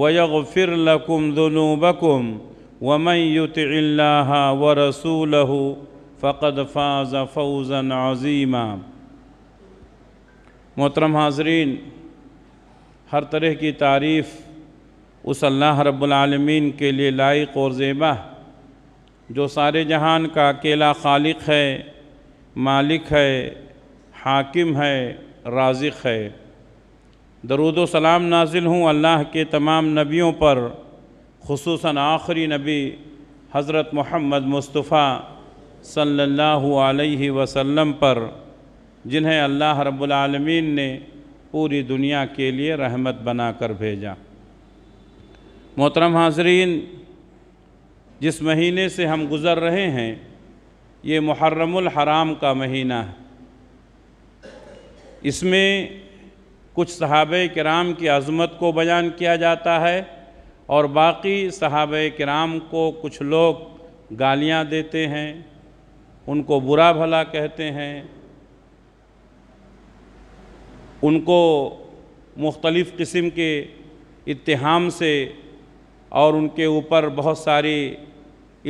ويغفر لكم ذنوبكم ومن يطع الله ورسوله फ़कद फाज फौजन अजीमा मोहतरम हाजरीन हर तरह की तारीफ़ उस अल्लाह रब्लमीन के लिए लायक और ज़ेबा जो सारे जहान का अकेला खालिक है मालिक है हाकिम है राजिक है दरुद सलाम नाजिल हूँ अल्लाह के तमाम नबियों पर खसूस आखिरी नबी हज़रत मोहम्मद मुस्तफ़ा सल्लल्लाहु अलैहि वसल्लम पर जिन्हें अल्लाह रबालमीन ने पूरी दुनिया के लिए रहमत बनाकर भेजा मोहतरम हाजरीन जिस महीने से हम गुज़र रहे हैं ये मुहर्रमुल हराम का महीना है इसमें कुछ सहाब कराम की अज़मत को बयान किया जाता है और बाकी सहाब कराम को कुछ लोग गालियाँ देते हैं उनको बुरा भला कहते हैं उनको मुख्तलफ़ किस्म के इतहाम से और उनके ऊपर बहुत सारी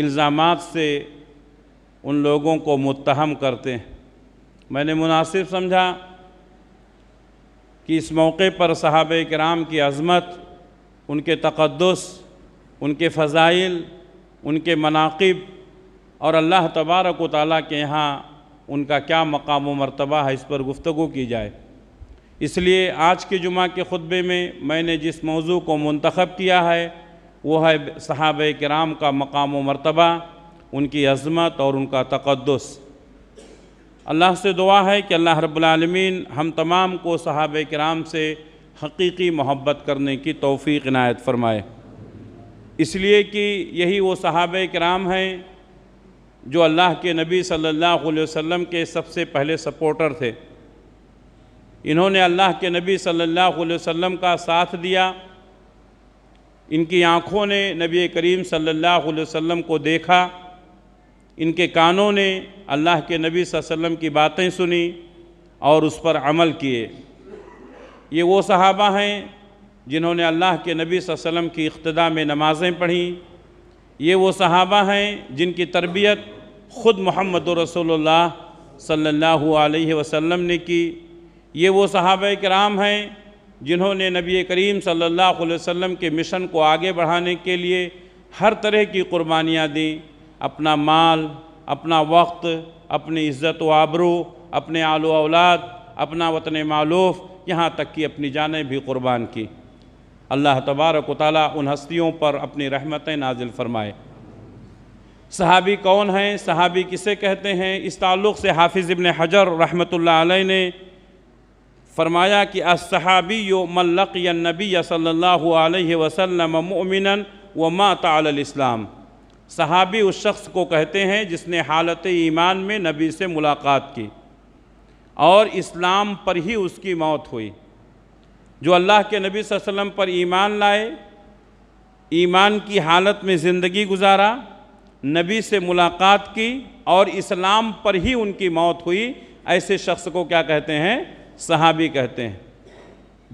इल्ज़ाम से उन लोगों को मुतहम करते हैं मैंने मुनासिब समझा कि इस मौके पर साहब कराम की अज़मत उनके तक़दस उनके फ़ज़ाइल उनके मनाकब और अल्लाह तबारक वाली के यहाँ उनका क्या मकाम व मरतबा है इस पर गुफ्तु की जाए इसलिए आज के जुमा के ख़ुतबे में मैंने जिस मौजू को मंतखब किया है वह है सहाब कराम का मकाम व मरतबा उनकी अज़मत और उनका तक़दस अल्लाह से दुआ है कि अल्लाह रब्लमीन हम तमाम को सहाब कराम से हकीकी मोहब्बत करने की तोफ़ी इनायत फरमाए इसलिए कि यही वो सहाब कराम हैं जो अल्लाह के नबी सल्लल्लाहु अलैहि वसल्लम के सबसे पहले सपोर्टर थे इन्होंने अल्लाह के नबी सल्लल्लाहु अलैहि वसल्लम का साथ दिया इनकी आँखों ने नबी करीम सल्लल्लाहु अलैहि वसल्लम को देखा इनके कानों ने अल्लाह के नबी वसल्लम की बातें सुनी और उस पर अमल किए ये वो सहाबा हैं जिन्होंने अल्लाह के नबी वसल्लम की इख्तदा में नमाज़ें पढ़ी ये वो सहाबा हैं जिनकी तरबियत ख़ुद मोहम्मद रसोल्ला सल्लल्लाहु अलैहि वसल्लम ने की ये वो सहाब कराम हैं जिन्होंने नबी करीम सल्लल्लाहु अलैहि वसल्लम के मिशन को आगे बढ़ाने के लिए हर तरह की कुर्बानियाँ दी अपना माल अपना वक्त अपनी इज़्ज़त व आबरू अपने आलो औलाद अपना वतन मालूफ़ यहाँ तक कि अपनी जानें भी कुर्बान की अल्लाह तबारक ताली उन हस्तियों पर अपनी रहमतें नाजिल फरमाए सहाबी कौन हैं सहाबी किसे कहते हैं इस ताल्लुक़ से हाफिज़ इबन हजर रहमत ने फरमाया कि असहाबी यो मल्लक नबी सल्ला वसलम ममिन व माता इस्लाम सहाबी उस शख्स को कहते हैं जिसने हालत ईमान में नबी से मुलाकात की और इस्लाम पर ही उसकी मौत हुई जो अल्लाह के नबी वसल्लम पर ईमान लाए ईमान की हालत में ज़िंदगी गुजारा नबी से मुलाकात की और इस्लाम पर ही उनकी मौत हुई ऐसे शख्स को क्या कहते हैं सहाबी कहते हैं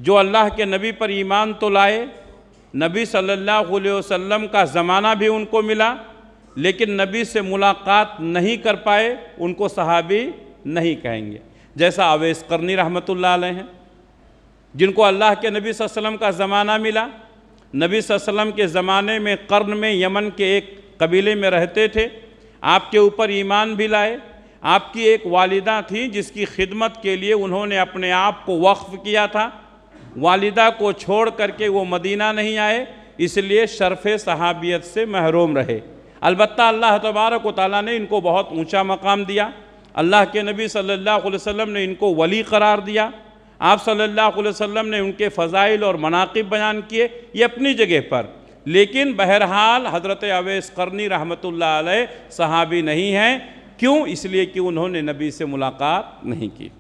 जो अल्लाह के नबी पर ईमान तो लाए नबी सल्लल्लाहु अलैहि वसल्लम का ज़माना भी उनको मिला लेकिन नबी से मुलाकात नहीं कर पाए उनको सहाबी नहीं कहेंगे जैसा अवैस करनी रहमत हैं जिनको अल्लाह के नबी वसल्लम का ज़माना मिला नबी वसल्लम के ज़माने में कर्न में यमन के एक कबीले में रहते थे आपके ऊपर ईमान भी लाए आपकी एक वालिदा थी जिसकी खिदमत के लिए उन्होंने अपने आप को वक्फ़ किया था वालिदा को छोड़ करके वो मदीना नहीं आए इसलिए शरफ़ सहाबियत से महरूम रहे अलबत् अल्लाह तबारक ताली ने इनको बहुत ऊँचा मकाम दिया अल्लाह के नबी सल्लल्लाहु अलैहि वसल्लम ने इनको वली करार दिया आप सल्लल्लाहु अलैहि वसल्लम ने उनके फ़जाइल और मनाकब बयान किए ये अपनी जगह पर लेकिन बहरहाल हज़रत अवैस करनी रहमत सहाबी नहीं हैं क्यों इसलिए कि उन्होंने नबी से मुलाकात नहीं की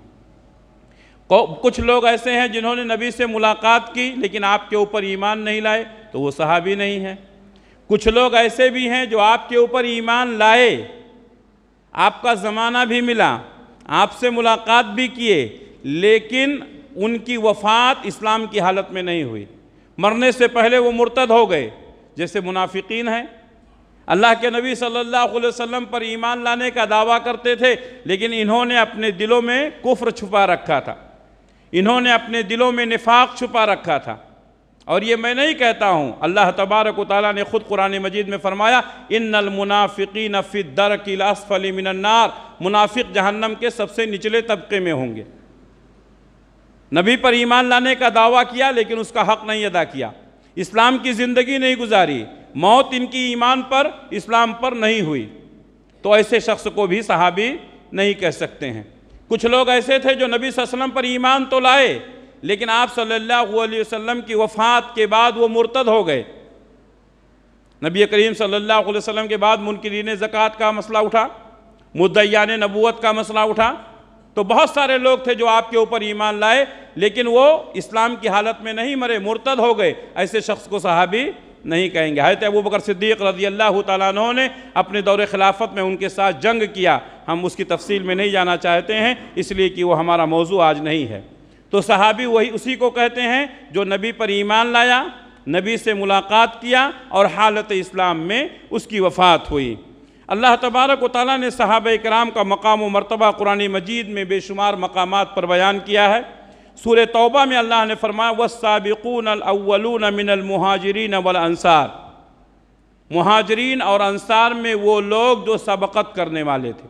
कुछ लोग ऐसे हैं जिन्होंने नबी से मुलाकात की लेकिन आपके ऊपर ईमान नहीं लाए तो वो सहाबी नहीं है कुछ लोग ऐसे भी हैं जो आपके ऊपर ईमान लाए आपका ज़माना भी मिला आपसे मुलाकात भी किए लेकिन उनकी वफात इस्लाम की हालत में नहीं हुई मरने से पहले वो मुर्तद हो गए जैसे मुनाफिकीन हैं अल्लाह के नबी सल्लल्लाहु अलैहि वसल्लम पर ईमान लाने का दावा करते थे लेकिन इन्होंने अपने दिलों में कुफ्र छुपा रखा था इन्होंने अपने दिलों में निफाक छुपा रखा था और ये मैं नहीं कहता हूँ अल्लाह तबारक ताली ने ख़ुद कुरान मजीद में फ़रमाया इन मुनाफिकी नफ़ी दर किलासफली मिनन्नार मुनाफिक जहन्नम के सबसे निचले तबके में होंगे नबी पर ईमान लाने का दावा किया लेकिन उसका हक़ नहीं अदा किया इस्लाम की ज़िंदगी नहीं गुजारी मौत इनकी ईमान पर इस्लाम पर नहीं हुई तो ऐसे शख्स को भी सहाबी नहीं कह सकते हैं कुछ लोग ऐसे थे जो नबी वसल्लम पर ईमान तो लाए लेकिन आप सल्लल्लाहु अलैहि वसल्लम की वफ़ात के बाद वो मुर्तद हो गए नबी करीम सल्लल्लाहु अलैहि वसल्लम के बाद मुनकरीन ज़क़़त का मसला उठा ने नबूत का मसला उठा तो बहुत सारे लोग थे जो आपके ऊपर ईमान लाए लेकिन वो इस्लाम की हालत में नहीं मरे मुर्तद हो गए ऐसे शख्स को सहाबी नहीं कहेंगे हजरत अबू बकर सिद्दीक रजी अल्लाह तु ने अपने दौर खिलाफत में उनके साथ जंग किया हम उसकी तफसील में नहीं जाना चाहते हैं इसलिए कि वो हमारा मौजू आज नहीं है तो सहाबी वही उसी को कहते हैं जो नबी पर ईमान लाया नबी से मुलाकात किया और हालत इस्लाम में उसकी वफ़ात हुई अल्लाह तबारक ताली ने सहाब कराम का मकाम व मरतबा कुरानी मजीद में बेशुमार मकाम पर बयान किया है सूर तौबा में अल्लाह ने फरमाया व साबिकून अव्वलून मिनलमहाजरीन वल अंसार महाजरीन और अनसार में वो लोग जो सबकत करने वाले थे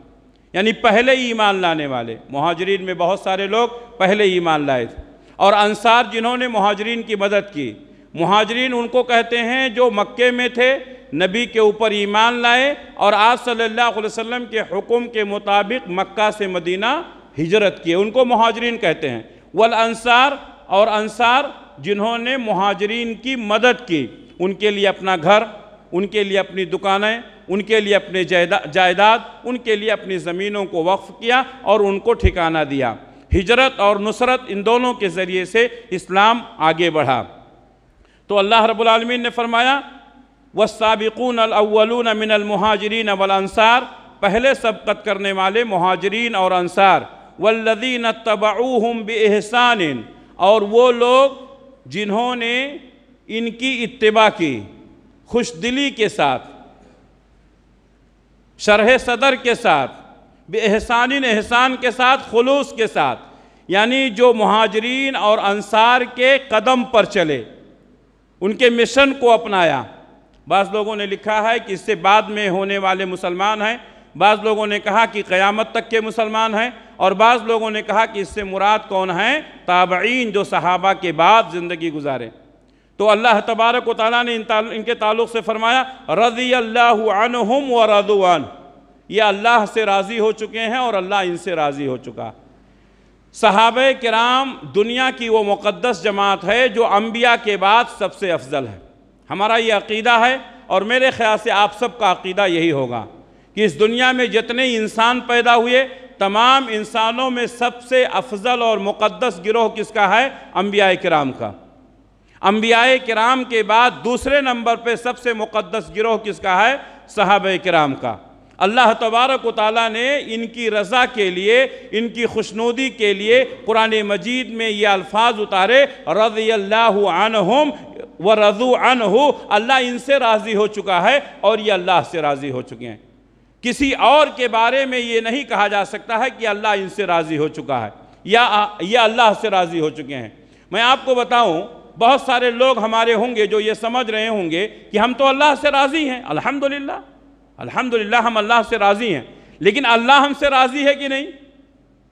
यानी पहले ईमान लाने वाले महाजरीन में बहुत सारे लोग पहले ईमान लाए थे और अनसार जिन्होंने महाजरीन की मदद की महाजरीन उनको कहते हैं जो मक्के में थे नबी के ऊपर ईमान लाए और आज सल्लल्लाहु अलैहि वसल्लम के हुक्म के मुताबिक मक्का से मदीना हिजरत किए उनको महाजरीन कहते हैं वल अंसार और अंसार जिन्होंने महाजरीन की मदद की उनके लिए अपना घर उनके लिए अपनी दुकानें उनके लिए अपने जायदाद उनके लिए अपनी ज़मीनों को वक्फ़ किया और उनको ठिकाना दिया हिजरत और नुसरत इन दोनों के ज़रिए से इस्लाम आगे बढ़ा तो अल्लाह रबालमीन ने फरमाया व साबिकून अव्वलून मिनल महाजरीन अवल अंसार पहले सबकत करने वाले महाजरीन और अंसार वल्लदीन तबाऊम बेहसान और वो लोग जिन्होंने इनकी इतबा की खुश दिली के साथ शरह सदर के साथ बेहसान एहसान के साथ खलूस के साथ यानी जो महाजरीन और अंसार के कदम पर चले उनके मिशन को अपनाया बाज़ लोगों ने लिखा है कि इससे बाद में होने वाले मुसलमान हैं बाज़ लोगों ने कहा कि क़यामत तक के मुसलमान हैं और बाज़ लोगों ने कहा कि इससे मुराद कौन है ताबईन जो सहाबा के बाद ज़िंदगी गुजारे तो अल्लाह तबारक वाली ने इन ताल, इनके ताल्लुक़ से फरमाया रज़ी अल्लाह व रजुआन ये अल्लाह से राज़ी हो चुके हैं और अल्लाह इनसे राज़ी हो चुका सहाब कराम दुनिया की वो मुक़दस जमात है जो अम्बिया के बाद सबसे अफजल है हमारा ये अकीदा है और मेरे ख्याल से आप सबका अकीदा यही होगा कि इस दुनिया में जितने इंसान पैदा हुए तमाम इंसानों में सबसे अफजल और मुक़दस गिरोह किसका है अम्बिया कराम का अम्बिया कराम के बाद दूसरे नंबर पर सबसे मुक़दस गिरोह किसका है साहब कराम का अल्लाह तबारक ताली ने इनकी रज़ा के लिए इनकी खुशनुदी के लिए कुरान मजीद में ये अल्फाज उतारे रज़ी अल्लाह आनहम व रज़ू अन हो अल्लाह इनसे राज़ी हो चुका है और ये अल्लाह से राज़ी हो चुके हैं किसी और के बारे में ये नहीं कहा जा सकता है कि अल्लाह इनसे राज़ी हो चुका है या ये अल्लाह से राज़ी हो चुके हैं मैं आपको बताऊं बहुत सारे लोग हमारे होंगे जो ये समझ रहे होंगे कि हम तो अल्लाह से राज़ी हैं अल्हम्दुलिल्लाह अल्हम्दुलिल्लाह हम अल्लाह से राज़ी हैं लेकिन अल्लाह हमसे राज़ी है कि नहीं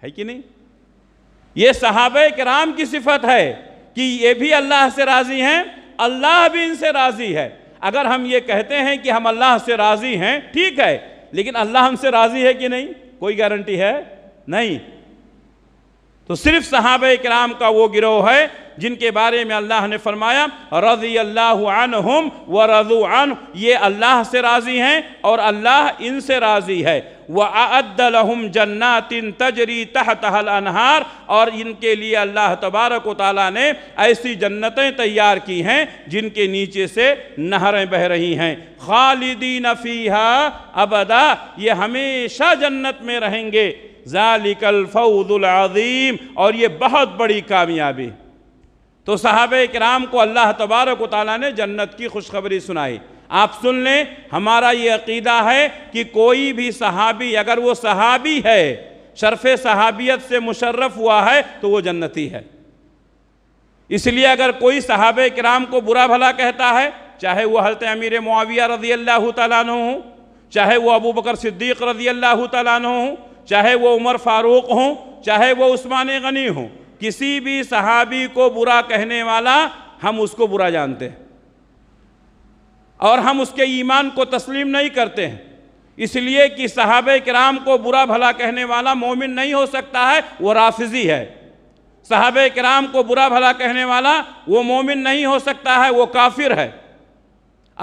है कि नहीं ये सहाब कराम की सिफत है कि ये भी अल्लाह से राज़ी हैं अल्लाह भी इनसे राज़ी है अगर हम ये कहते हैं कि हम अल्लाह से राज़ी हैं ठीक है लेकिन अल्लाह हमसे राज़ी है कि नहीं कोई गारंटी है नहीं तो सिर्फ सहाब कराम का वो गिरोह है जिनके बारे में अल्लाह ने फरमाया रजी अल्लाह व रजुआन ये अल्लाह से राज़ी हैं और अल्लाह इनसे राज़ी है व अद्दलहम जन्नातिन तजरी तह तहल अनहार और इनके लिए अल्लाह तबारक ताली ने ऐसी जन्नतें तैयार की हैं जिनके नीचे से नहरें बह रही हैं खालिदी नफ़ीहा अबदा ये हमेशा जन्नत में रहेंगे ज़ालिकल फ़ौज़ुल अज़ीम और ये बहुत बड़ी कामयाबी तो साहब कराम को अल्लाह तबारक ताली ने जन्नत की खुशखबरी सुनाई आप सुन लें हमारा ये अकीदा है कि कोई भी सहाबी अगर वो सहाबी है शरफ़ सहाबियत से मुशर्रफ हुआ है तो वो जन्नती है इसलिए अगर कोई सहाब कराम को बुरा भला कहता है चाहे वह हलत अमीर मुआविया रजी अल्लाह तु चाहे वह अबू बकर सिद्दीक़ रजी अल्लाह तु चाहे वो उमर फारूक हों चाहे वो उस्मान गनी हों किसी भी सहाबी को बुरा कहने वाला हम उसको बुरा जानते हैं और हम उसके ईमान को तस्लीम नहीं करते हैं इसलिए कि साहब कराम को बुरा भला कहने वाला मोमिन नहीं हो सकता है वो राफिजी है साहब कराम को बुरा भला कहने वाला वो मोमिन नहीं हो सकता है वो काफिर है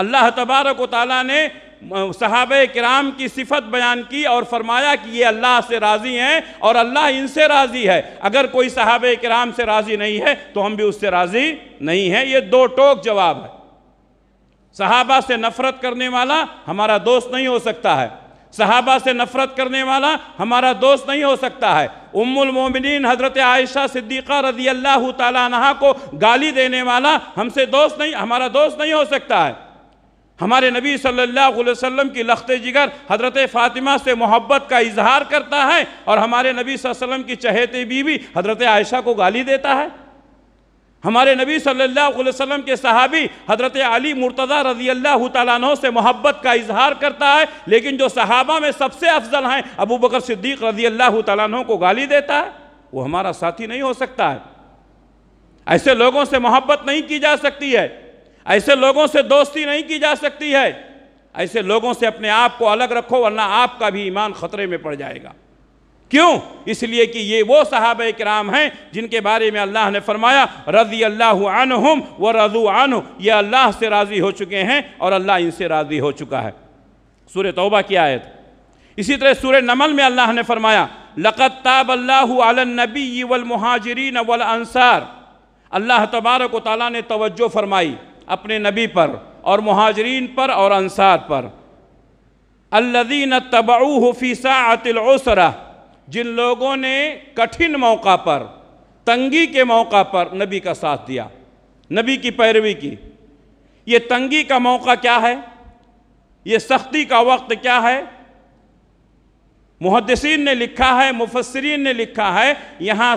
अल्लाह तबारक ताली ने सहाब कराम की सिफत बयान की और फरमाया कि ये अल्लाह से राज़ी हैं और अल्लाह इनसे राज़ी है अगर कोई सहाब कराम से राज़ी नहीं है तो हम भी उससे राज़ी नहीं हैं ये दो टोक जवाब है सहाबा से नफ़रत करने वाला हमारा दोस्त नहीं हो सकता है सहाबा से नफ़रत करने वाला हमारा दोस्त नहीं हो सकता है उमुल मोमिनीन हज़रत आयशा सिद्दीक़ा रजी अल्लाह तला को गाली देने वाला हमसे दोस्त नहीं हमारा दोस्त नहीं हो सकता है हमारे नबी सल्लल्लाहु अलैहि वसल्लम की लखत जिगर हज़रत फ़ातिमा से मोहब्बत का इजहार करता है और हमारे नबी वसल्लम की चहेती बीवी हज़रत आयशा को गाली देता है हमारे नबी सल्लल्लाहु अलैहि वसल्लम के सहाबी हज़रत अली मुर्तज़ा रजी अल्लाह तु से मोहब्बत का इजहार करता है लेकिन जो सहाबा में सबसे अफजल हैं अबू बकर सिद्दीक रजी अल्लाह तु को गाली देता है वो हमारा साथी नहीं हो सकता है ऐसे लोगों से मोहब्बत नहीं की जा सकती है ऐसे लोगों से दोस्ती नहीं की जा सकती है ऐसे लोगों से अपने आप को अलग रखो वरना आपका भी ईमान खतरे में पड़ जाएगा क्यों इसलिए कि ये वो साहब कराम हैं जिनके बारे में अल्लाह ने फरमाया रजी अल्लाह हम व रजू आन ये अल्लाह से राज़ी हो चुके हैं और अल्लाह इनसे राज़ी हो चुका है सूर तोबा की आयत इसी तरह सूर नमल में अल्लाह ने फरमाया लक़त ताब अल्लाह नबी वल महाजरीन वल अंसार अल्लाह तबारक ताली ने तोज्जो फरमाई अपने नबी पर और महाजरीन पर और अनसार पर अल्लदीन तबाऊ हफ़ी सातिलसरा जिन लोगों ने कठिन मौका पर तंगी के मौका पर नबी का साथ दिया नबी की पैरवी की ये तंगी का मौका क्या है ये सख्ती का वक्त क्या है मुहदसिन ने लिखा है मुफसरीन ने लिखा है यहाँ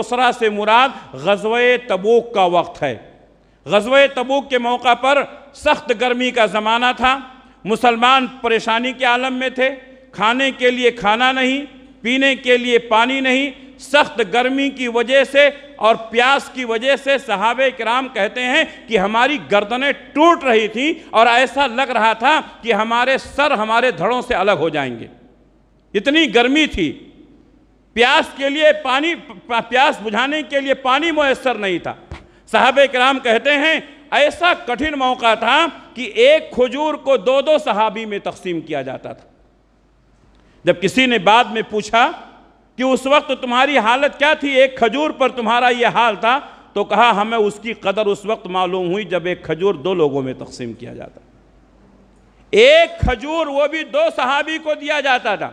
उसरा से मुराद गजवे तबूक का वक्त है गजवे तबूक के मौका पर सख्त गर्मी का ज़माना था मुसलमान परेशानी के आलम में थे खाने के लिए खाना नहीं पीने के लिए पानी नहीं सख्त गर्मी की वजह से और प्यास की वजह से सहाब कराम कहते हैं कि हमारी गर्दनें टूट रही थी और ऐसा लग रहा था कि हमारे सर हमारे धड़ों से अलग हो जाएंगे इतनी गर्मी थी प्यास के लिए पानी प्यास बुझाने के लिए पानी मैसर नहीं था साहब कराम कहते हैं ऐसा कठिन मौका था कि एक खजूर को दो दो सहाबी में तकसीम किया जाता था जब किसी ने बाद में पूछा कि उस वक्त तुम्हारी हालत क्या थी एक खजूर पर तुम्हारा यह हाल था तो कहा हमें उसकी कदर उस वक्त मालूम हुई जब एक खजूर दो लोगों में तकसीम किया जाता एक खजूर वो भी दो सहाबी को दिया जाता था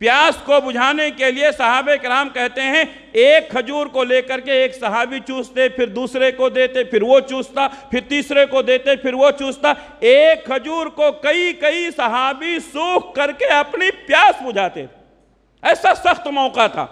प्यास को बुझाने के लिए साहब कराम कहते हैं एक खजूर को लेकर के एक सहाबी चूसते फिर दूसरे को देते फिर वो चूसता फिर तीसरे को देते फिर वो चूसता एक खजूर को कई कई सहाबी सूख करके अपनी प्यास बुझाते ऐसा सख्त मौका था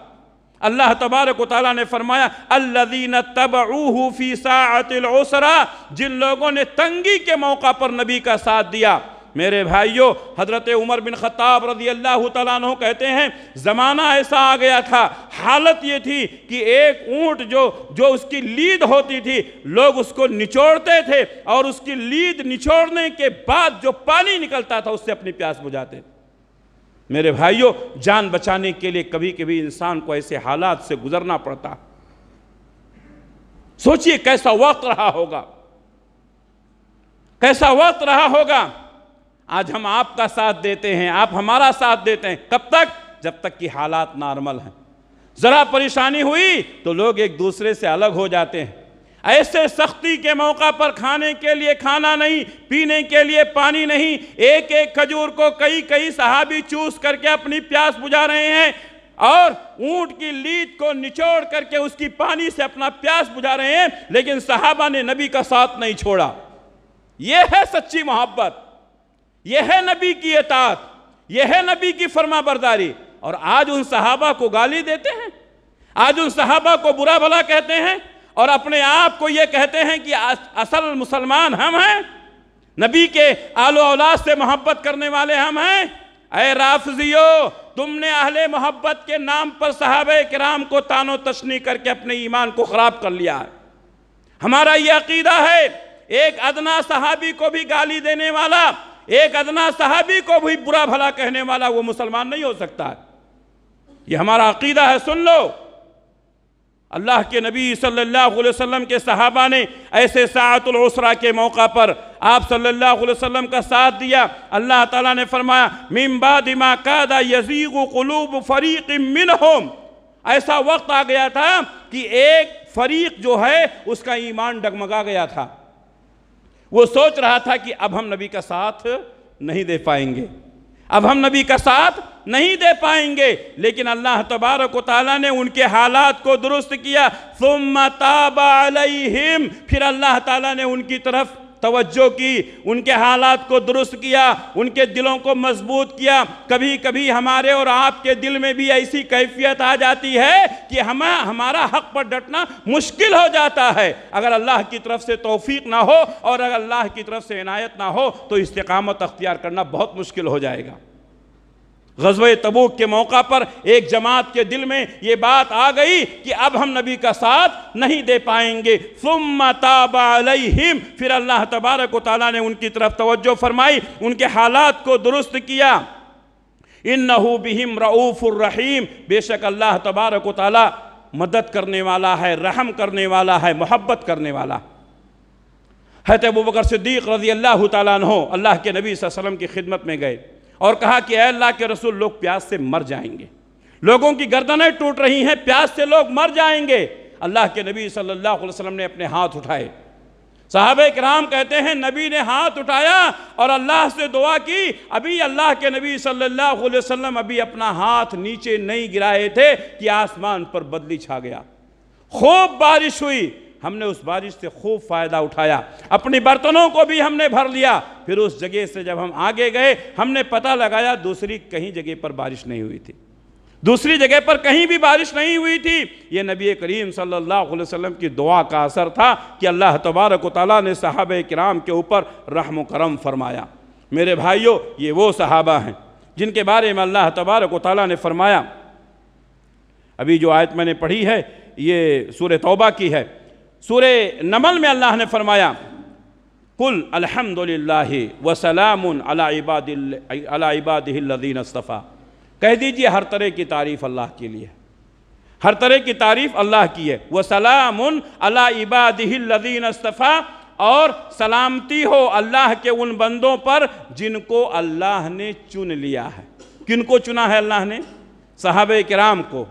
अल्लाह तबारक ताली ने फरमाया तब तबी सातरा जिन लोगों ने तंगी के मौका पर नबी का साथ दिया मेरे भाइयों हज़रत उमर बिन ख़त्ताब रजी अल्लाह तु कहते हैं ज़माना ऐसा आ गया था हालत ये थी कि एक ऊँट जो जो उसकी लीद होती थी लोग उसको निचोड़ते थे और उसकी लीद निचोड़ने के बाद जो पानी निकलता था उससे अपनी प्यास बुझाते थे मेरे भाइयों जान बचाने के लिए कभी कभी इंसान को ऐसे हालात से गुजरना पड़ता सोचिए कैसा वक्त रहा होगा कैसा वक्त रहा होगा आज हम आपका साथ देते हैं आप हमारा साथ देते हैं कब तक जब तक कि हालात नॉर्मल हैं ज़रा परेशानी हुई तो लोग एक दूसरे से अलग हो जाते हैं ऐसे सख्ती के मौका पर खाने के लिए खाना नहीं पीने के लिए पानी नहीं एक एक खजूर को कई कई सहाबी चूस करके अपनी प्यास बुझा रहे हैं और ऊंट की लीद को निचोड़ करके उसकी पानी से अपना प्यास बुझा रहे हैं लेकिन सहाबा ने नबी का साथ नहीं छोड़ा यह है सच्ची मोहब्बत यह है नबी की अतात यह है नबी की फर्मा बरदारी और आज उन सहाबा को गाली देते हैं आज उन सहाबा को बुरा भला कहते हैं और अपने आप को यह कहते हैं कि असल मुसलमान हम हैं नबी के आलो औलाद से मोहब्बत करने वाले हम हैं अरे राफजियो तुमने अहले मोहब्बत के नाम पर साहब कराम को तानो तशनी करके अपने ईमान को ख़राब कर लिया है हमारा यह अकीदा है एक अदना सहाबी को भी गाली देने वाला एक अदना साहबी को भी बुरा भला कहने वाला वो मुसलमान नहीं हो सकता ये हमारा अकीदा है सुन लो अल्लाह के नबी सल्लल्लाहु अलैहि वसल्लम के सहाबा ने ऐसे सातुलसरा के मौका पर आप सल्लल्लाहु अलैहि वसल्लम का साथ दिया अल्लाह ताला ने फरमाया दिमा कादा यजीग कलूब फरीक मिन ऐसा वक्त आ गया था कि एक फरीक जो है उसका ईमान डगमगा गया था वो सोच रहा था कि अब हम नबी का साथ नहीं दे पाएंगे अब हम नबी का साथ नहीं दे पाएंगे लेकिन अल्लाह तबारक ताली ने उनके हालात को दुरुस्त किया फिर अल्लाह ताला ने उनकी तरफ तवज्जो की उनके हालात को दुरुस्त किया उनके दिलों को मजबूत किया कभी कभी हमारे और आपके दिल में भी ऐसी कैफियत आ जाती है कि हम हमारा हक पर डटना मुश्किल हो जाता है अगर अल्लाह की तरफ से तोफीक ना हो और अगर अल्लाह की तरफ से इनायत ना हो तो इस्तकामत अख्तियार करना बहुत मुश्किल हो जाएगा गजब तबूक के मौका पर एक जमात के दिल में ये बात आ गई कि अब हम नबी का साथ नहीं दे पाएंगे फ़ुम फिर अल्लाह तबारक ताली ने उनकी तरफ तवज्जो फरमाई उनके हालात को दुरुस्त किया इन नहू बिहिम रहीम बेशक अल्लाह तबारक ताली मदद करने वाला है रहम करने वाला है मोहब्बत करने वाला है हत बकर सिद्दीक़ रज़ी अल्लाह तैन अल्लाह के नबी वसम की खिदमत में गए और कहा कि अल्लाह के रसूल लोग प्यास से मर जाएंगे लोगों की गर्दनें टूट रही हैं प्यास से लोग मर जाएंगे अल्लाह के नबी सल्लल्लाहु अलैहि वसल्लम ने अपने हाथ उठाए साहब कराम कहते हैं नबी ने हाथ उठाया और अल्लाह से दुआ की अभी अल्लाह के नबी सल्लल्लाहु अलैहि वसल्लम अभी अपना हाथ नीचे नहीं गिराए थे कि आसमान पर बदली छा गया खूब बारिश हुई हमने उस बारिश से खूब फ़ायदा उठाया अपने बर्तनों को भी हमने भर लिया फिर उस जगह से जब हम आगे गए हमने पता लगाया दूसरी कहीं जगह पर बारिश नहीं हुई थी दूसरी जगह पर कहीं भी बारिश नहीं हुई थी ये नबी करीम सल्लल्लाहु अलैहि वसल्लम की दुआ का असर था कि अल्लाह तबारक ताली ने साहब कराम के ऊपर रहम करम फरमाया मेरे भाइयों ये वो सहाबा हैं जिनके बारे में अल्लाह तबारक ताली ने फरमाया अभी जो आयत मैंने पढ़ी है ये सूर तौबा की है सूर नमल में अल्लाह ने फरमाया कुल अलहमदिल्ला वसलाम अलाबादीन अस्तफ़ा कह दीजिए हर तरह की तारीफ़ अल्लाह के लिए हर तरह की तारीफ़ अल्लाह की है वसलाम अलाबादीन अस्तफ़ा और सलामती हो अल्लाह के उन बंदों पर जिनको अल्लाह ने चुन लिया है किन को चुना है अल्लाह ने साहब कराम को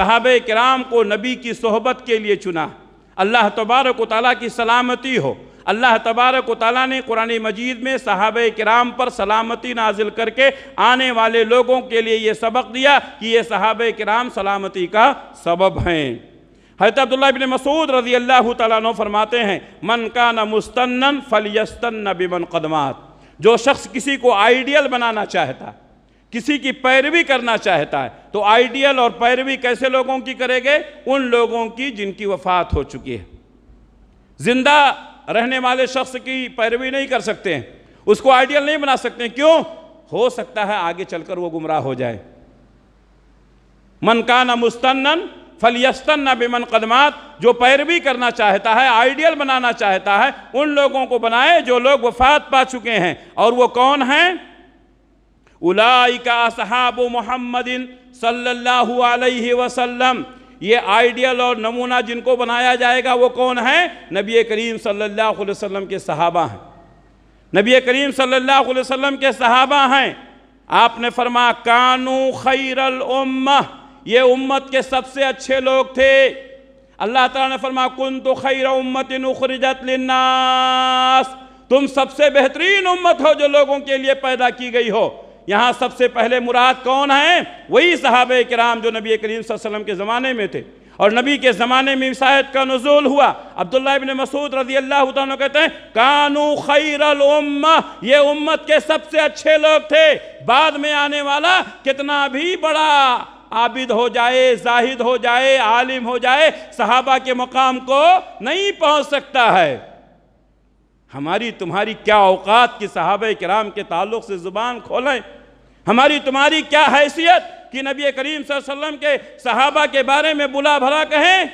साहब कराम को नबी की सोहबत के लिए चुना है अल्लाह तबारक ताली की सलामती हो अल्लाह तबारक ताली ने कुरान मजीद में साहब कराम पर सलामती नाजिल करके आने वाले लोगों के लिए ये सबक दिया कि ये साहब कराम सलामती का सबब हैं हजरत अब्दुल्ला बिन मसूद रजी अल्लाह तु फरमाते हैं मन का न मुस्तन फलियस्तन बिमन कदमात जो शख्स किसी को आइडियल बनाना चाहता किसी की पैरवी करना चाहता है तो आइडियल और पैरवी कैसे लोगों की करेंगे उन लोगों की जिनकी वफात हो चुकी है जिंदा रहने वाले शख्स की पैरवी नहीं कर सकते हैं उसको आइडियल नहीं बना सकते क्यों हो सकता है आगे चलकर वो गुमराह हो जाए मन का न मुस्तन फलियस्तन न बेमन कदमात जो पैरवी करना चाहता है आइडियल बनाना चाहता है उन लोगों को बनाए जो लोग वफात पा चुके हैं और वो कौन हैं उलाइका असहाब मोहम्मदिन सल्लल्लाहु अलैहि वसल्लम ये आइडियल और नमूना जिनको बनाया जाएगा वो कौन है नबी करीम सल्लल्लाहु अलैहि वसल्लम के सहाबा हैं नबी करीम सल्लल्लाहु अलैहि वसल्लम के सहाबा हैं आपने फरमा कानू खैरल ये उम्मत के सबसे अच्छे लोग थे अल्लाह तला ने फरमा कुन तो खैर उम्मत उखरजत तुम सबसे बेहतरीन उम्मत हो जो लोगों के लिए पैदा की गई हो यहाँ सबसे पहले मुराद कौन है वही साहब कराम जो नबी करीम वसल्लम के ज़माने में थे और नबी के ज़माने में शायद का नजूल हुआ अब्दुल्ला इबन मसूद रजी अल्लाह कहते हैं कानू खैर उम्मा ये उम्मत के सबसे अच्छे लोग थे बाद में आने वाला कितना भी बड़ा आबिद हो जाए जाहिद हो जाए आलिम हो जाए सहाबा के मकाम को नहीं पहुँच सकता है हमारी तुम्हारी क्या औकात कि साहब कराम के ताल्लुक से ज़ुबान खोलें हमारी तुम्हारी क्या हैसियत कि नबी करीम सल्लम के सहाबा के बारे में बुला भला कहें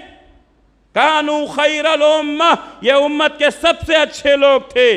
कानू खैरम्मा ये उम्मत के सबसे अच्छे लोग थे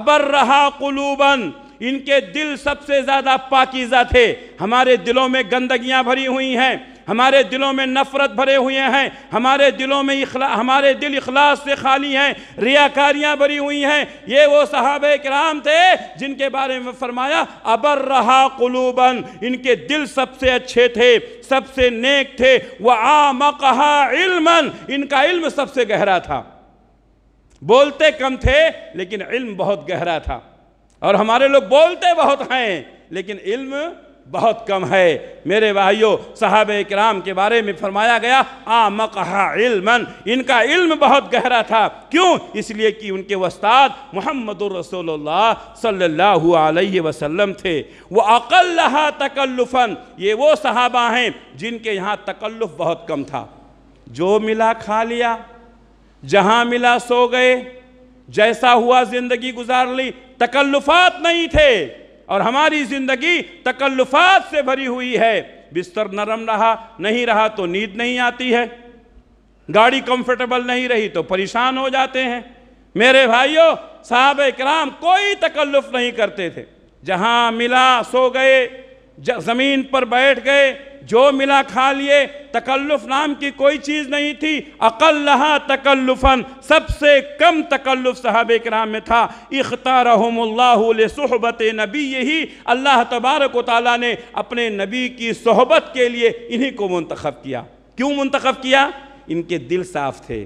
अबर रहा कुलूबन इनके दिल सबसे ज़्यादा पाकिज़ा थे हमारे दिलों में गंदगियाँ भरी हुई हैं हमारे दिलों में नफ़रत भरे हुए हैं हमारे दिलों में इखला हमारे दिल इखलास से खाली हैं रियाकारियां भरी हुई हैं ये वो साहब कराम थे जिनके बारे में फरमाया अबर रहा कुलूबन इनके दिल सबसे अच्छे थे सबसे नेक थे वह आमकहा इल्मन इनका इल्म सबसे गहरा था बोलते कम थे लेकिन इल्म बहुत गहरा था और हमारे लोग बोलते बहुत हैं लेकिन इल्म बहुत कम है मेरे भाइयों साहब कराम के बारे में फरमाया गया आ मकहा इनका इल्म बहुत गहरा था क्यों इसलिए कि उनके वस्ताद मोहम्मद रसोल्ला वसलम थे वो अकल्ला तकल्लुफ़न ये वो सहाबा हैं जिनके यहाँ तकल्लुफ़ बहुत कम था जो मिला खा लिया जहाँ मिला सो गए जैसा हुआ ज़िंदगी गुजार ली तकल्लुफ़ात नहीं थे और हमारी ज़िंदगी तकल्लुफात से भरी हुई है बिस्तर नरम रहा नहीं रहा तो नींद नहीं आती है गाड़ी कंफर्टेबल नहीं रही तो परेशान हो जाते हैं मेरे भाइयों साहब कराम कोई तकल्लुफ़ नहीं करते थे जहां मिला सो गए ज़मीन पर बैठ गए जो मिला खा लिए तकल्लुफ नाम की कोई चीज़ नहीं थी अकल रहा तकल्लुफन सबसे कम तकल्लुफ साहब कराम में था इख्तारहमल्लाहबत नबी यही अल्लाह तबारक ताली ने अपने नबी की सहबत के लिए इन्हीं को मंतखब किया क्यों मंतखब किया इनके दिल साफ थे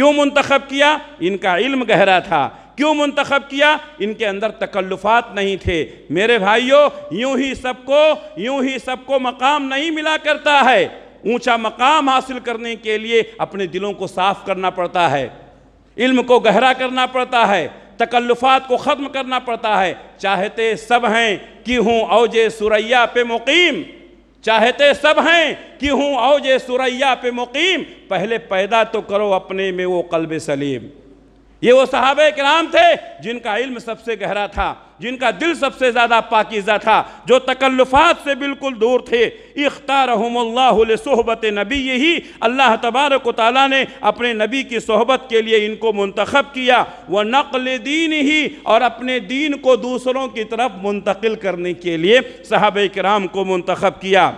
क्यों मंतखब किया इनका इल्म गहरा था क्यों मुंतखब किया इनके अंदर तकल्लुफात नहीं थे मेरे भाइयों यूं ही सबको यूं ही सबको मकाम नहीं मिला करता है ऊंचा मकाम हासिल करने के लिए अपने दिलों को साफ करना पड़ता है इल्म को गहरा करना पड़ता है तकल्लुफात को ख़त्म करना पड़ता है चाहते सब हैं कि हूँ औजे सुरैया पे मुकीम चाहते सब हैं कि हूँ औजे सुरैया पे मुकीम पहले पैदा तो करो अपने में वो कल्ब सलीम ये वो साहब कराम थे जिनका इल्म सबसे गहरा था जिनका दिल सबसे ज़्यादा पाकिज़ा था जो तकल्लुफात से बिल्कुल दूर थे सोहबत नबी यही अल्लाह तबारक ताली ने अपने नबी की सहबत के लिए इनको मंतखब किया व नकल दीन ही और अपने दीन को दूसरों की तरफ मुंतकिल करने के लिए साहब कराम को मंतखब किया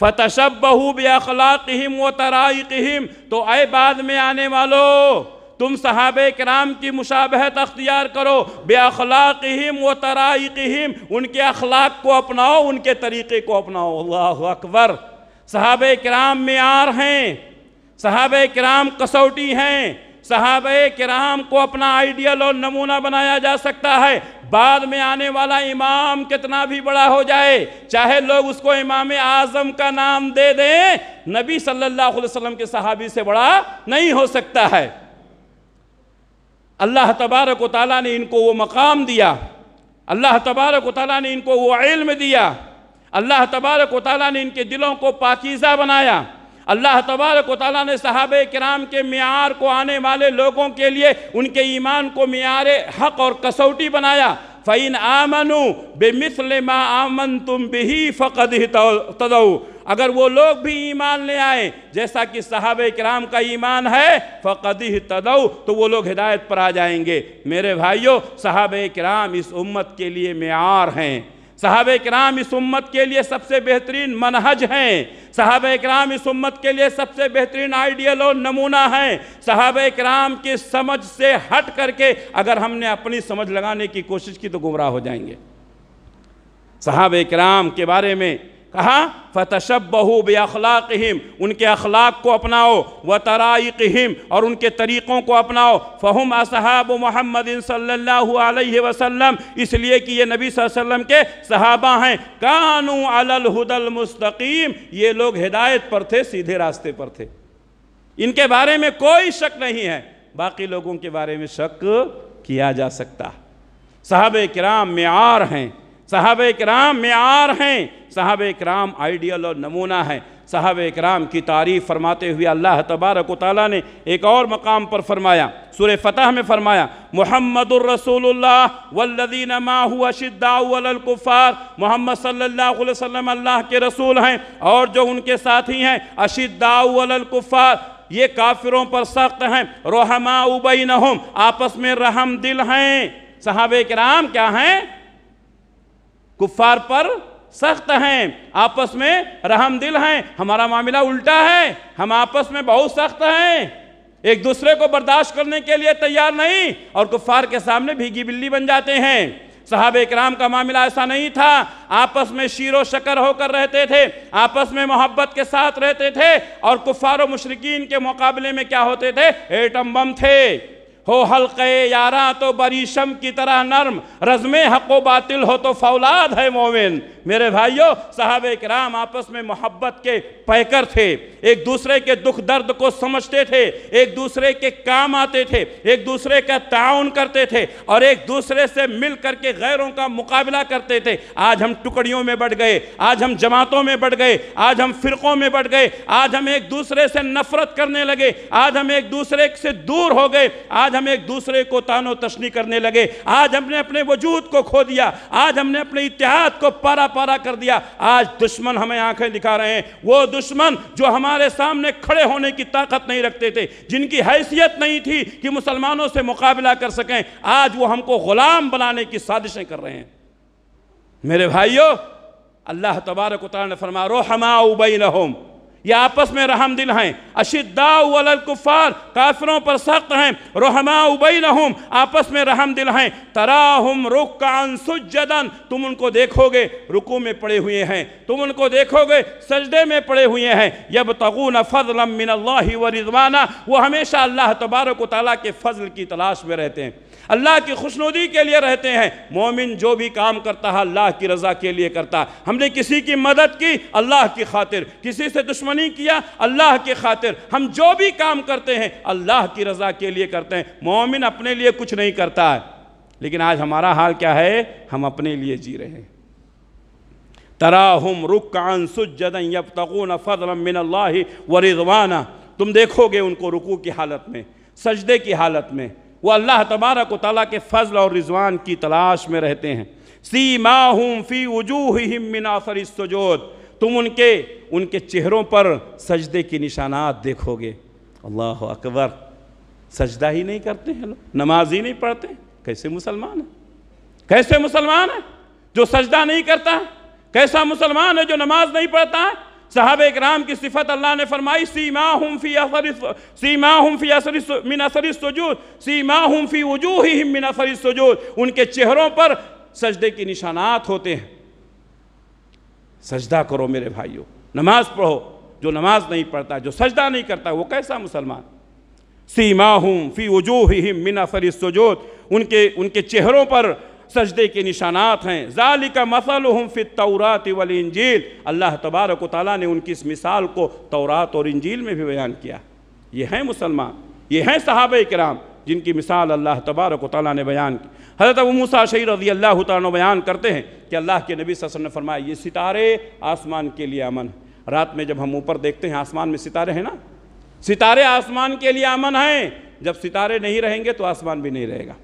फ़तशब बहू बखलाक़म व तराइकम तो आए बाद में आने वालों तुम सहाब कराम की मुशाबहत अख्तियार करो बे हिम व हिम उनके अखलाक को अपनाओ उनके तरीक़े को अपनाओ अल्लाह अकबर सहाब कराम मैार हैं सहाब कराम कसौटी हैं सहाब कराम को अपना आइडियल और नमूना बनाया जा सकता है बाद में आने वाला इमाम कितना भी बड़ा हो जाए चाहे लोग उसको इमाम आज़म का नाम दे दें नबी सल्लल्लाहु अलैहि वसल्लम के सहाबी से बड़ा नहीं हो सकता है अल्लाह तबारक वाली ने इनको वो मकाम दिया अल्लाह तबारक वाली ने इनको वो इल्म दिया अल्लाह तबारक वाली ने इनके दिलों को पाकिज़ा बनाया अल्लाह तबारक वाली ने साहब कराम के मीर को आने वाले लोगों के लिए उनके ईमान को मैार हक और कसौटी बनाया फ़ैन आमनु बेमिसल मा आमन तुम बेही फ़कद तदऊ अगर वो लोग भी ईमान ले आए जैसा कि साहब कराम का ईमान है फ़कद तदऊ तो वो लोग हिदायत पर आ जाएंगे मेरे भाइयों साहब कराम इस उम्मत के लिए मैार हैं साहब कराम इस उम्मत के लिए सबसे बेहतरीन मनहज हैं साहब कराम इस उम्मत के लिए सबसे बेहतरीन आइडियल और नमूना हैं साहब कराम की समझ से हट करके अगर हमने अपनी समझ लगाने की कोशिश की तो गुमराह हो जाएंगे साहब कराम के बारे में कहा फतशब बहू बखलाक़िम उनके अखलाक को अपनाओ व हिम और उनके तरीक़ों को अपनाओ फ़हम असहाब मोहम्मद वसलम इसलिए कि ये नबी वसल्लम के सहाबा हैं कानू अलहुदल मुस्तकीम ये लोग हिदायत पर थे सीधे रास्ते पर थे इनके बारे में कोई शक नहीं है बाकी लोगों के बारे में शक किया जा सकता साहब कराम मैार हैं साहब कराम मैार हैं साहब कराम आइडियल और नमूना है साहब कराम की तारीफ़ फरमाते हुए अल्लाह तबारक ताली ने एक और मकाम पर फरमाया सुर फ़तह में फरमाया मोहम्मद रसूलुल्लाह माहू शिद्दाकुफ़ार मोहम्मद सल्लाम अल्लाह के रसूल हैं और जो उनके साथी हैं अशिद्दाकुफ़ार ये काफिरों पर सख्त हैं रोहमा उबई नहम आपस में रहम दिल हैं साहब कराम क्या हैं कुफार पर सख्त हैं आपस में रहम दिल हैं हमारा मामला उल्टा है हम आपस में बहुत सख्त हैं एक दूसरे को बर्दाश्त करने के लिए तैयार नहीं और कुफार के सामने भीगी बिल्ली बन जाते हैं साहब इकराम का मामला ऐसा नहीं था आपस में शीर शकर होकर रहते थे आपस में मोहब्बत के साथ रहते थे और कुफार मुशरकिन के मुकाबले में क्या होते थे एटम बम थे हो हल्के यारा तो बरीशम की तरह नर्म रज़म हको बातिल हो तो फौलाद है मोमिन मेरे भाइयों साहब कराम आपस में मोहब्बत के पैकर थे एक दूसरे के दुख दर्द को समझते थे एक दूसरे के काम आते थे एक दूसरे का ताउन करते थे और एक दूसरे से मिल करके गैरों का मुकाबला करते थे आज हम टुकड़ियों में बढ़ गए आज हम जमातों में बढ़ गए आज हम फ़िरक़ों में बढ़ गए आज हम एक दूसरे से नफ़रत करने लगे आज हम एक दूसरे से दूर हो गए आज हम एक दूसरे को तानो तशनी करने लगे आज हमने अपने वजूद को खो दिया आज हमने अपने इतिहास को पारा पारा कर दिया आज दुश्मन हमें आंखें दिखा रहे हैं वो दुश्मन जो हमारे सामने खड़े होने की ताकत नहीं रखते थे जिनकी हैसियत नहीं थी कि मुसलमानों से मुकाबला कर सकें आज वो हमको ग़ुलाम बनाने की साजिशें कर रहे हैं मेरे भाइयों अल्लाह तबारक ने फरमा रो हमा उबई ये आपस में रहम दिल हैं अशिद्दाकुफ़ार काफिरों पर सख्त हैं रोहमा उबई हम आपस में रहम दिल हैं तराहम रुख कान सुजदन तुम उनको देखोगे रुकू में पड़े हुए हैं तुम उनको देखोगे सजदे में पड़े हुए हैं यब तगुन फजल मिनल्ला व रिजवाना वो हमेशा अल्लाह तबारक ताली के फ़ज़ल की तलाश में रहते हैं अल्लाह की खुशनुदी के लिए रहते हैं मोमिन जो भी काम करता है अल्लाह की रज़ा के लिए करता है हमने किसी की मदद की अल्लाह की खातिर किसी से दुश्मनी किया अल्लाह की खातिर हम जो भी काम करते हैं अल्लाह की रज़ा के लिए करते हैं मोमिन अपने लिए कुछ नहीं करता है लेकिन आज हमारा हाल क्या है हम अपने लिए जी रहे हैं तराहम रुकान सुजदन यब तगून फ़ज़लमिनल्ला व रिजवाना तुम देखोगे उनको रुकू की हालत में सजदे की हालत में वो अल्लाह तबारक ताली के फ़ज़ल और रिजवान की तलाश में रहते हैं सी माहूम फ़ी वजूहम मिनासर सजोद तुम उनके उनके चेहरों पर सजदे की निशानात देखोगे अल्लाह अकबर सजदा ही नहीं करते हैं लोग नमाज ही नहीं पढ़ते कैसे मुसलमान है कैसे मुसलमान है जो सजदा नहीं करता कैसा मुसलमान है जो नमाज नहीं पढ़ता है साहब राम की सिफत अल्लाह ने फरमाई सीमा हम फी असर सीमा हम फी असर सजूद सीमा हम फी वजू ही मिन सजूद उनके चेहरों पर सजदे की निशानात होते हैं सजदा करो मेरे भाइयों नमाज पढ़ो जो नमाज नहीं पढ़ता जो सजदा नहीं करता वो कैसा मुसलमान सीमा हूँ फी वजू ही मिन असर सजूद उनके उनके चेहरों पर सजदे के निशानात हैं ज़ाली का मसल हम फिर तौरात वल इंजील अल्लाह तबारक ताली ने उनकी इस मिसाल को तौरात और इंजील में भी बयान किया ये हैं मुसलमान ये हैं सहाब कराम जिनकी मिसाल अल्लाह तबारक ताली ने बयान की हज़रत अबू मूसा शहीद रजी अल्लाह तन बयान करते हैं कि अल्लाह के नबी वसल्लम ने फरमाया ये सितारे आसमान के लिए अमन रात में जब हम ऊपर देखते हैं आसमान में सितारे हैं ना सितारे आसमान के लिए अमन हैं जब सितारे नहीं रहेंगे तो आसमान भी नहीं रहेगा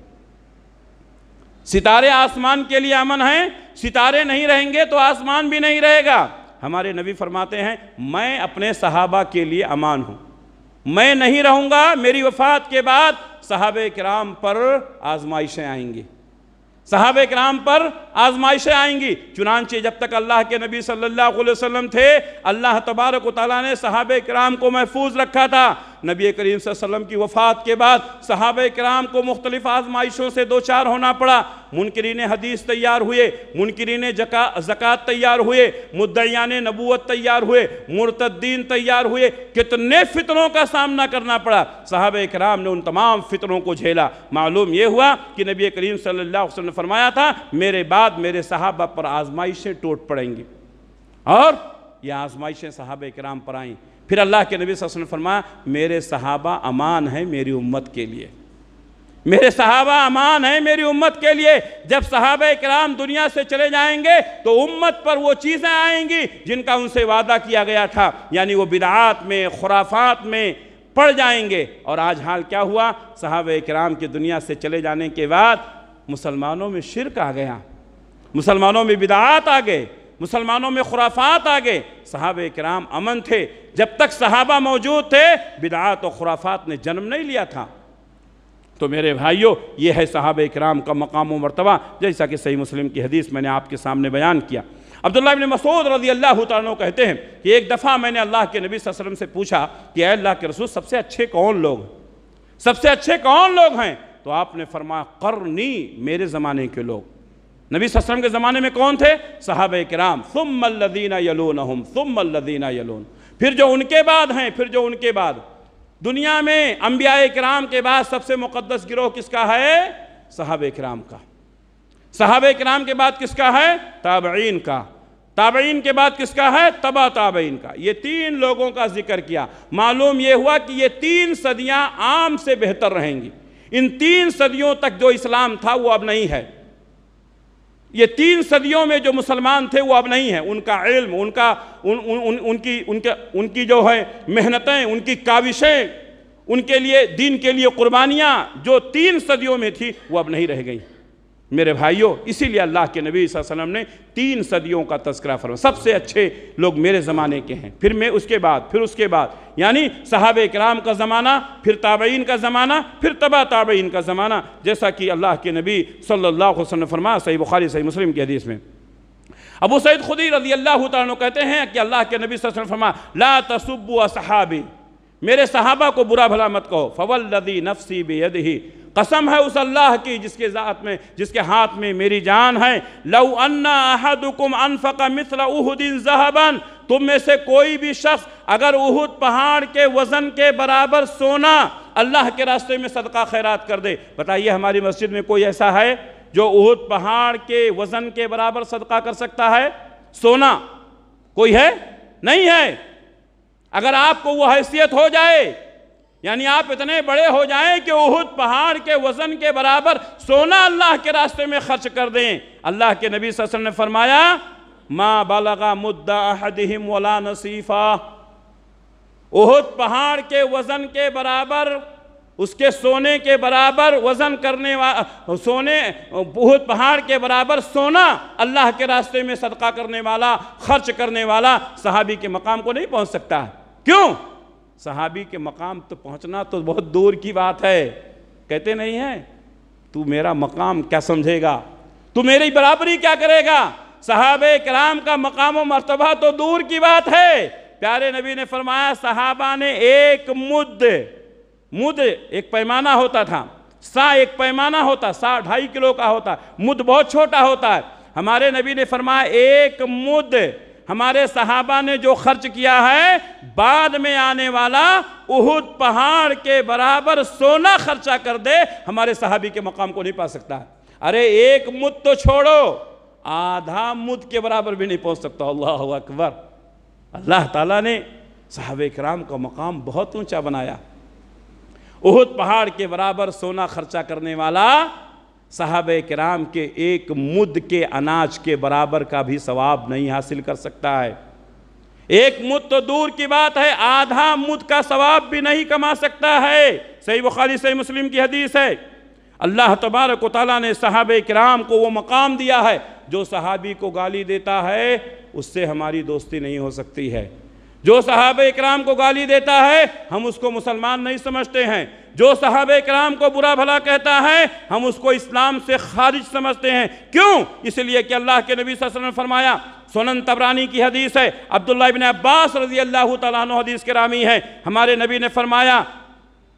सितारे आसमान के लिए अमन हैं सितारे नहीं रहेंगे तो आसमान भी नहीं रहेगा हमारे नबी फरमाते हैं मैं अपने सहाबा के लिए अमान हूँ मैं नहीं रहूँगा मेरी वफात के बाद साहब कराम पर आजमाइशें आएंगी साहब कराम पर आजमाइशें आएंगी चुनानचे जब तक अल्लाह के नबी सल्लल्लाहु अलैहि वसल्लम थे अल्लाह तबारक ने साहब कराम को महफूज रखा था नबी करीम वसल्लम की वफ़ात के बाद सहाब कराम को मुख्तलिफ आजमाइशों से दो चार होना पड़ा मुनकरीन हदीस तैयार हुए मुनकरीन जक़ात तैयार हुए मुद्दयान नबूत तैयार हुए मुरतद्दीन तैयार हुए कितने फितरों का सामना करना पड़ा साहब कराम ने उन तमाम फितरों को झेला मालूम यह हुआ कि नबी करीम सल्ला ने फरमाया था मेरे बाद मेरे साहबा पर आजमाइशें टूट पड़ेंगी और ये आजमाइशें साहब कराम पर आईं फिर अल्लाह के नबी वसल्लम ने फरमाया मेरे सहाबा अमान है मेरी उम्मत के लिए मेरे सहाबा अमान है मेरी उम्मत के लिए जब सहाब कराम दुनिया से चले जाएंगे तो उम्मत पर वो चीज़ें आएंगी जिनका उनसे वादा किया गया था यानी वो बिदात में खुराफात में पड़ जाएंगे और आज हाल क्या हुआ सहाब कराम की दुनिया से चले जाने के बाद मुसलमानों में शिरक आ गया मुसलमानों में बिदात आ गए मुसलमानों में खुराफात आ गए साहब कराम अमन थे जब तक सहाबा मौजूद थे बिदात और खुराफात ने जन्म नहीं लिया था तो मेरे भाइयों ये है साहब कराम का मकाम व मरतबा जैसा कि सही मुस्लिम की हदीस मैंने आपके सामने बयान किया अब्दुल्ला इबन मसूद रजी अल्लाह तु कहते हैं कि एक दफ़ा मैंने अल्लाह के नबी वसल्लम से पूछा कि अल्लाह के रसूल सबसे अच्छे कौन लोग सबसे अच्छे कौन लोग हैं तो आपने फरमाया करनी मेरे ज़माने के लोग नबी सस्म के ज़माने में कौन थे साहब कराम फ़ुमल्लदीना यलून हम फ़ुमल्लदीना यलून फिर जो उनके बाद हैं फिर जो उनके बाद दुनिया में अम्बिया कराम के बाद सबसे मुक़दस गिरोह किसका है साहब कराम का साहब कराम के बाद किसका है ताबीन का ताबीन के बाद किसका है तबा ताबीन का ये तीन लोगों का जिक्र किया मालूम ये हुआ कि ये तीन सदियाँ आम से बेहतर रहेंगी इन तीन सदियों तक जो इस्लाम था वो अब नहीं है ये तीन सदियों में जो मुसलमान थे वो अब नहीं हैं उनका इल्म उनका उन, उन, उन, उनकी उनके उनकी जो है मेहनतें उनकी काविशें उनके लिए दीन के लिए कुर्बानियाँ जो तीन सदियों में थी वो अब नहीं रह गई मेरे भाइयों इसीलिए अल्लाह के नबी वसल्लम ने तीन सदियों का तस्करा फरमा सबसे अच्छे लोग मेरे ज़माने के हैं फिर मैं उसके बाद फिर उसके बाद यानी साहब कराम का ज़माना फिर ताबईन का ज़माना फिर तबा ताबईन का ज़माना जैसा कि अल्लाह के नबी सल्ला वसलम फरमा सही बुखारी सही मुस्लिम की हदीस में अबू सैद खुदी रजी अल्लाह तु कहते हैं कि अल्लाह के नबी वसल्लम फरमा ला तसुब सहाबी मेरे सहाबा को बुरा भला मत कहो फवल नफसी बेद ही कसम है उस अल्लाह की जिसके ज़ात में जिसके हाथ में मेरी जान है लव अन्ना अहदुकुम अनफ़का मिसल उहदिन जहबन तुम में से कोई भी शख्स अगर उहद पहाड़ के वज़न के बराबर सोना अल्लाह के रास्ते में सदका खैरात कर दे बताइए हमारी मस्जिद में कोई ऐसा है जो उहद पहाड़ के वज़न के बराबर सदका कर सकता है सोना कोई है नहीं है अगर आपको वो हैसियत हो जाए यानी आप इतने बड़े हो जाएं कि उहद पहाड़ के वजन के बराबर सोना अल्लाह के रास्ते में खर्च कर दें अल्लाह के नबी वसल्लम ने फरमाया माँ बालगा मुद्दा अहदहिम वला नसीफ़ा उहद पहाड़ के वजन के बराबर उसके सोने के बराबर वजन करने वाला सोने बहुत पहाड़ के बराबर सोना अल्लाह के रास्ते में सदका करने वाला खर्च करने वाला सहाबी के मकाम को नहीं पहुंच सकता क्यों सहाबी के मकाम तो पहुंचना तो बहुत दूर की बात है कहते नहीं है तू मेरा मकाम क्या समझेगा तू मेरी बराबरी क्या करेगा साहब कलाम का मकाम मरतबा तो दूर की बात है प्यारे नबी ने फरमाया सहाबा ने एक मुद मुद एक पैमाना होता था सा एक पैमाना होता सा ढाई किलो का होता मुद बहुत छोटा होता है हमारे नबी ने फरमाया एक मुद हमारे सहाबा ने जो खर्च किया है बाद में आने वाला उहुद पहाड़ के बराबर सोना खर्चा कर दे हमारे सहाबी के मकाम को नहीं पा सकता अरे एक मुद तो छोड़ो आधा मुद के बराबर भी नहीं पहुंच सकता अल्लाह अकबर अल्लाह ताला ने साहब कराम का मकाम बहुत ऊंचा बनाया उहुद पहाड़ के बराबर सोना खर्चा करने वाला साहब कराम के एक मुद के अनाज के बराबर का भी सवाब नहीं हासिल कर सकता है एक मुद तो दूर की बात है आधा मुद का सवाब भी नहीं कमा सकता है सही बुखारी सही मुस्लिम की हदीस है अल्लाह तबारक ताली ने साहब कराम को वो मकाम दिया है जो सहाबी को गाली देता है उससे हमारी दोस्ती नहीं हो सकती है जो साहब इकराम को गाली देता है हम उसको मुसलमान नहीं समझते हैं जो साहब इक्राम को बुरा भला कहता है हम उसको इस्लाम से खारिज समझते हैं क्यों इसलिए कि अल्लाह के नबी वसल्लम ने फरमाया सोनन तबरानी की हदीस है अब्दुल्ला इबिन अब्बास रजी अल्लाह तदीस के रामी है हमारे नबी ने फरमाया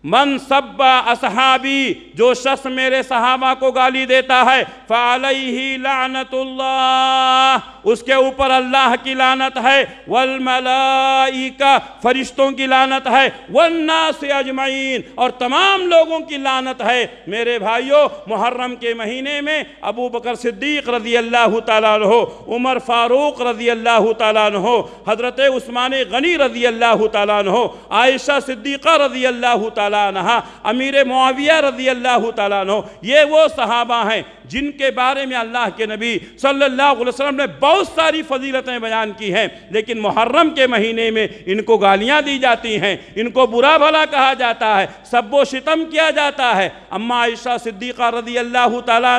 मन सब्बा असहाबी जो शख्स मेरे सहाबा को गाली देता है फाल ही लानतुल्लाह उसके ऊपर अल्लाह की लानत है वल मलाइका फरिश्तों की लानत है वन्ना से अजमैन और तमाम लोगों की लानत है मेरे भाइयों मुहर्रम के महीने में अबू बकर सिद्दीक रजी अल्लाह तहो उमर फ़ारूक रजी अल्लाह तहो हज़रत उस्मान गनी रजी अल्लाह तहो आयशा सिद्दीक़ा रजी अल्लाह तला अमीर मुआविया रजी अल्लाह तु ये वो सहाबा हैं जिनके बारे में अल्लाह के नबी सल्लल्लाहु अलैहि वसल्लम ने बहुत सारी फजीलतें बयान की हैं लेकिन मुहर्रम के महीने में इनको गालियाँ दी जाती हैं इनको बुरा भला कहा जाता है सब्बो शितम किया जाता है अम्मा आयशा सिद्दीक़ा रदी अल्लाह तला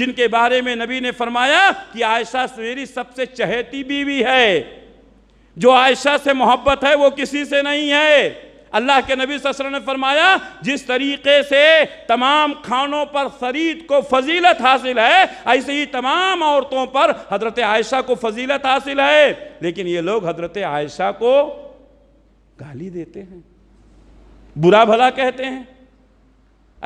जिनके बारे में नबी ने फरमाया कि आयशा मेरी सबसे चहेती बीवी है जो आयशा से मोहब्बत है वो किसी से नहीं है अल्लाह के नबी वसल्लम ने फरमाया जिस तरीके से तमाम खानों पर फरीद को फजीलत हासिल है ऐसे ही तमाम औरतों पर हजरत आयशा को फजीलत हासिल है लेकिन ये लोग हजरत आयशा को गाली देते हैं बुरा भला कहते हैं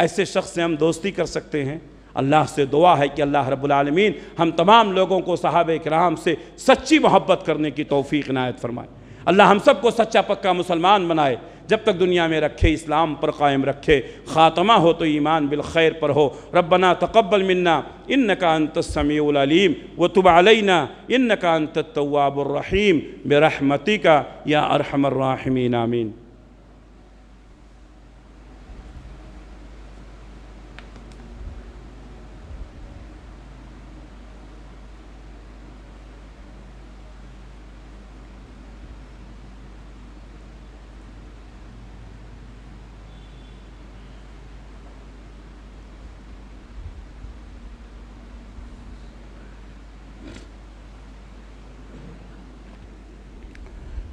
ऐसे शख्स से हम दोस्ती कर सकते हैं अल्लाह से दुआ है कि अल्लाह रबालमीन हम तमाम लोगों को साहब कराम से सच्ची मोहब्बत करने की तोफ़ी नायत फरमाए अल्लाह हम सबको सच्चा पक्का मुसलमान बनाए जब तक दुनिया में रखे इस्लाम पर कायम रखे ख़ात्मा हो तो ईमान बिलखैर पर हो रबना तकबल मन्ना इन अंत तसमीम व तुबालना इन नकान तवाबरहीम बेरहमती का या अरहमर्राहमीन आमीन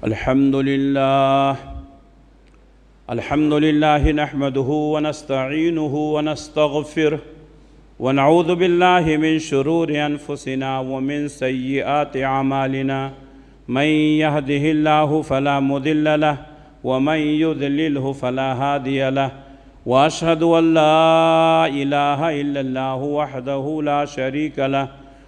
الحمد لله الحمد لله نحمده ونستعينه ونستغفره ونعوذ بالله من شرور أنفسنا ومن سيئات أعمالنا من يهده الله فلا مضل له ومن يذلله فلا هادي له وأشهد أن لا إله إلا الله وحده لا شريك له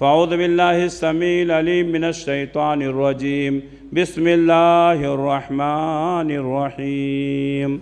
فأعوذ بالله السميع العليم من الشيطان الرجيم بسم الله الرحمن الرحيم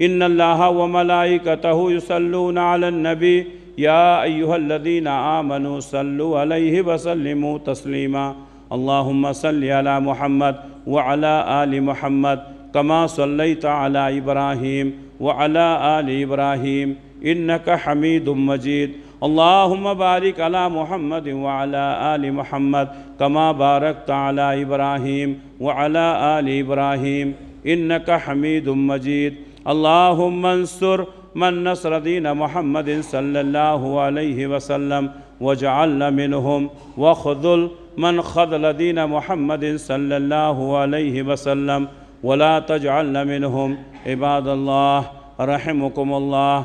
إن الله وملائكته يصلون على النبي يا أيها الذين آمنوا صلوا عليه وسلموا تسليما اللهم صل على محمد وعلى آل محمد كما صليت على إبراهيم وعلى آل إبراهيم إنك حميد مجيد اللهم بارك على محمد وعلى آل محمد كما باركت على إبراهيم وعلى آل إبراهيم إنك حميد مجيد اللهم انصر من نصر دين محمد صلى الله عليه وسلم واجعلنا منهم وخذل من خذل دين محمد صلى الله عليه وسلم ولا تجعلنا منهم عباد الله رحمكم الله